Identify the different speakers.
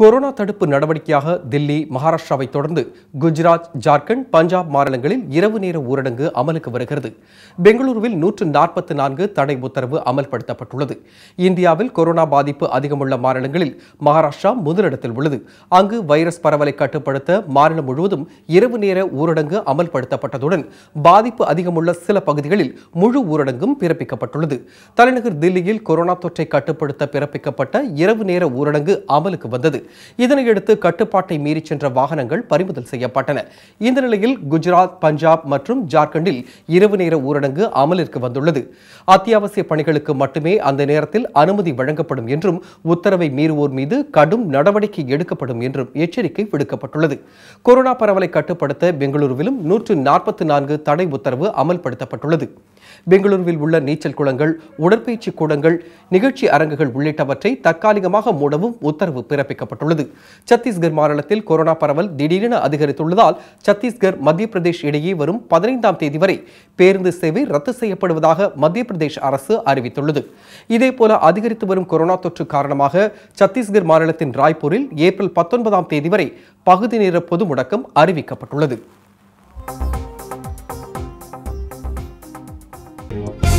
Speaker 1: corona தடுப்பு நடவடிக்கையாக தில்லி மகாராஷ்டிராவை தொடர்ந்து குஜராத் ஜார்க்கண்ட் பஞ்சாப் மாநிலங்களில் இரவு நேர ஊரடங்கு அமலுக்கு வருகிறது பெங்களூருவில் நூற்று நாற்பத்தி நான்கு தடை உத்தரவு அமல்படுத்தப்பட்டுள்ளது இந்தியாவில் கொரோனா பாதிப்பு அதிகமுள்ள மாநிலங்களில் மகாராஷ்டிரா முதலிடத்தில் உள்ளது அங்கு வைரஸ் பரவலை கட்டுப்படுத்த மாநிலம் முழுவதும் இரவு நேர ஊரடங்கு அமல்படுத்தப்பட்டதுடன் பாதிப்பு அதிகமுள்ள சில பகுதிகளில் முழு ஊரடங்கும் பிறப்பிக்கப்பட்டுள்ளது தலைநகர் தில்லியில் கொரோனா தொற்றை கட்டுப்படுத்த பிறப்பிக்கப்பட்ட இரவு நேர ஊரடங்கு அமலுக்கு வந்தது இதனையடுத்து கட்டுப்பாட்டை மீறிச் சென்ற வாகனங்கள் பறிமுதல் செய்யப்பட்டன இந்த நிலையில் குஜராத் பஞ்சாப் மற்றும் ஜார்க்கண்டில் இரவு நேர ஊரடங்கு அமலிற்கு வந்துள்ளது அத்தியாவசிய பணிகளுக்கு மட்டுமே அந்த நேரத்தில் அனுமதி வழங்கப்படும் என்றும் உத்தரவை மீறுவோர் மீது கடும் நடவடிக்கை எடுக்கப்படும் என்றும் எச்சரிக்கை விடுக்கப்பட்டுள்ளது கொரோனா பரவலை கட்டுப்படுத்த பெங்களூருவிலும் நூற்று நாற்பத்தி நான்கு தடை உத்தரவு அமல்படுத்தப்பட்டுள்ளது பெங்களூருவில் உள்ள நீச்சல் குளங்கள் உடற்பயிற்சி கூடங்கள் நிகழ்ச்சி அரங்குகள் உள்ளிட்டவற்றை தற்காலிகமாக மூடவும் உத்தரவு பிறப்பிக்கப்பட்டுள்ளது அறிவிக்கப்பட்டுள்ளது சத்தீஸ்கர் மாநிலத்தில் கொரோனா பரவல் திடீரென அதிகரித்துள்ளதால் சத்தீஸ்கர் மத்திய பிரதேஷ் இடையே வரும் பதினைந்தாம் தேதி வரை பேருந்து சேவை ரத்து செய்யப்படுவதாக மத்திய பிரதேஷ் அரசு அறிவித்துள்ளது இதேபோல அதிகரித்து வரும் கொரோனா தொற்று காரணமாக சத்தீஸ்கர் மாநிலத்தின் ராய்ப்பூரில் ஏப்ரல் பத்தொன்பதாம் தேதி வரை பகுதி நேர பொது முடக்கம் அறிவிக்கப்பட்டுள்ளது